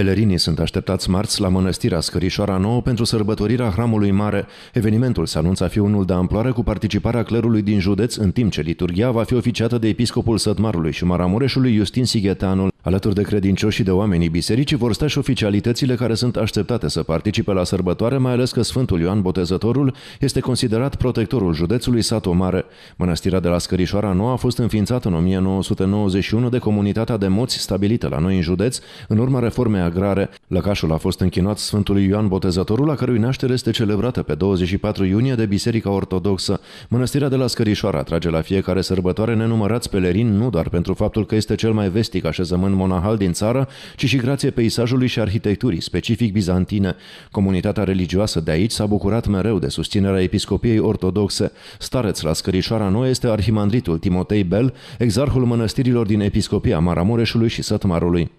Pelerinii sunt așteptați marți la Mănăstirea Scărișoara Nouă pentru sărbătorirea Hramului Mare. Evenimentul se anunța fi unul de amploare cu participarea clerului din județ, în timp ce liturgia va fi oficiată de episcopul Sătmarului și Maramureșului Justin Sigheteanul. Alături de credincioșii de oamenii bisericii vor sta și oficialitățile care sunt așteptate să participe la sărbătoare, mai ales că Sfântul Ioan Botezătorul este considerat protectorul județului Satu Mare. Mănăstirea de la Scărișoara Nouă a fost înființată în 1991 de comunitatea de moți stabilită la noi în județ, în urma reformei agrare. Lăcașul a fost închinat Sfântului Ioan Botezătorul, la cărui naștere este celebrată pe 24 iunie de Biserica Ortodoxă. Mănăstirea de la Scărișoara atrage la fiecare sărbătoare nenumărați pelerini, nu doar pentru faptul că este cel mai vestic așezământ în monahal din țară, ci și grație peisajului și arhitecturii specific bizantine. Comunitatea religioasă de aici s-a bucurat mereu de susținerea episcopiei ortodoxe. Stareț la Scărișoara Nouă este arhimandritul Timotei Bel, exarhul mănăstirilor din episcopia Maramureșului și Sătmarului.